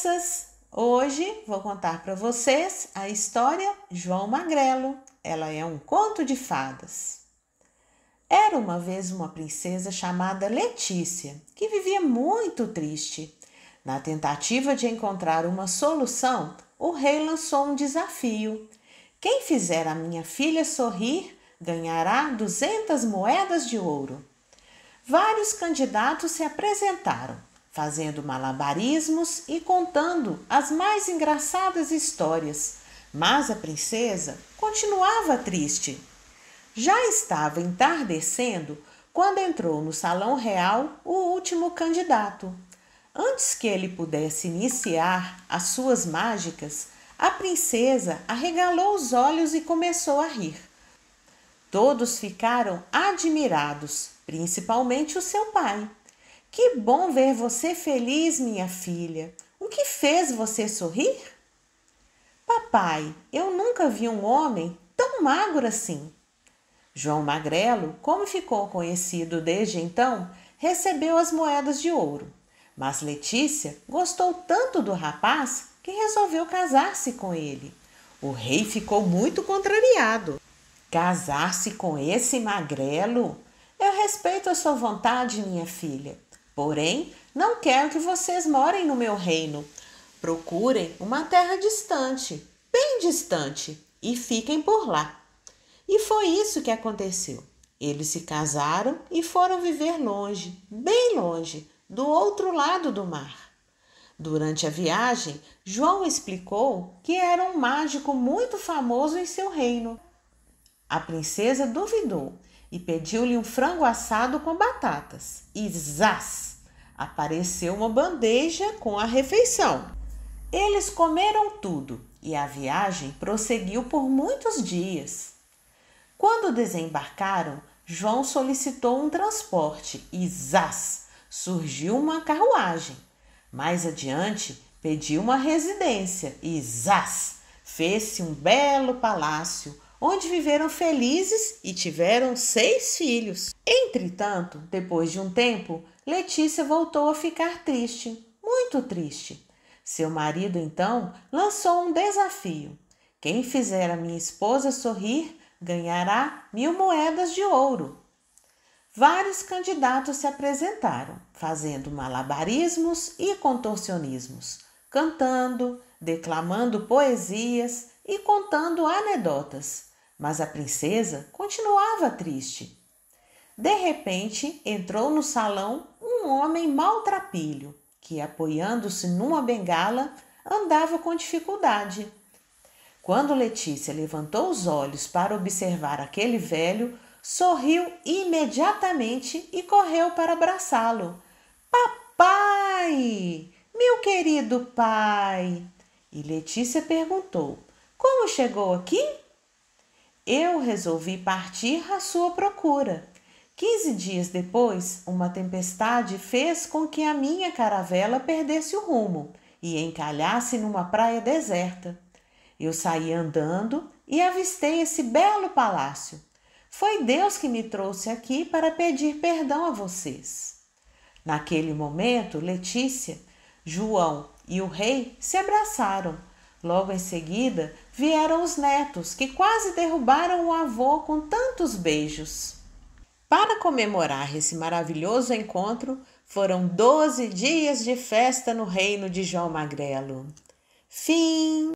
crianças, hoje vou contar para vocês a história João Magrelo. Ela é um conto de fadas. Era uma vez uma princesa chamada Letícia, que vivia muito triste. Na tentativa de encontrar uma solução, o rei lançou um desafio. Quem fizer a minha filha sorrir ganhará 200 moedas de ouro. Vários candidatos se apresentaram fazendo malabarismos e contando as mais engraçadas histórias. Mas a princesa continuava triste. Já estava entardecendo quando entrou no salão real o último candidato. Antes que ele pudesse iniciar as suas mágicas, a princesa arregalou os olhos e começou a rir. Todos ficaram admirados, principalmente o seu pai. Que bom ver você feliz, minha filha. O que fez você sorrir? Papai, eu nunca vi um homem tão magro assim. João Magrelo, como ficou conhecido desde então, recebeu as moedas de ouro. Mas Letícia gostou tanto do rapaz que resolveu casar-se com ele. O rei ficou muito contrariado. Casar-se com esse magrelo? Eu respeito a sua vontade, minha filha, Porém, não quero que vocês morem no meu reino. Procurem uma terra distante, bem distante, e fiquem por lá. E foi isso que aconteceu. Eles se casaram e foram viver longe, bem longe, do outro lado do mar. Durante a viagem, João explicou que era um mágico muito famoso em seu reino. A princesa duvidou e pediu-lhe um frango assado com batatas. E zás! Apareceu uma bandeja com a refeição. Eles comeram tudo e a viagem prosseguiu por muitos dias. Quando desembarcaram, João solicitou um transporte e zás! Surgiu uma carruagem. Mais adiante, pediu uma residência e zás! Fez-se um belo palácio onde viveram felizes e tiveram seis filhos. Entretanto, depois de um tempo, Letícia voltou a ficar triste, muito triste. Seu marido então lançou um desafio: quem fizer a minha esposa sorrir ganhará mil moedas de ouro. Vários candidatos se apresentaram, fazendo malabarismos e contorcionismos, cantando, declamando poesias e contando anedotas mas a princesa continuava triste. De repente, entrou no salão um homem maltrapilho, que, apoiando-se numa bengala, andava com dificuldade. Quando Letícia levantou os olhos para observar aquele velho, sorriu imediatamente e correu para abraçá-lo. Papai! Meu querido pai! E Letícia perguntou: Como chegou aqui? eu resolvi partir à sua procura. Quinze dias depois, uma tempestade fez com que a minha caravela perdesse o rumo e encalhasse numa praia deserta. Eu saí andando e avistei esse belo palácio. Foi Deus que me trouxe aqui para pedir perdão a vocês. Naquele momento, Letícia, João e o rei se abraçaram Logo em seguida vieram os netos, que quase derrubaram o avô com tantos beijos. Para comemorar esse maravilhoso encontro, foram doze dias de festa no reino de João Magrelo. Fim!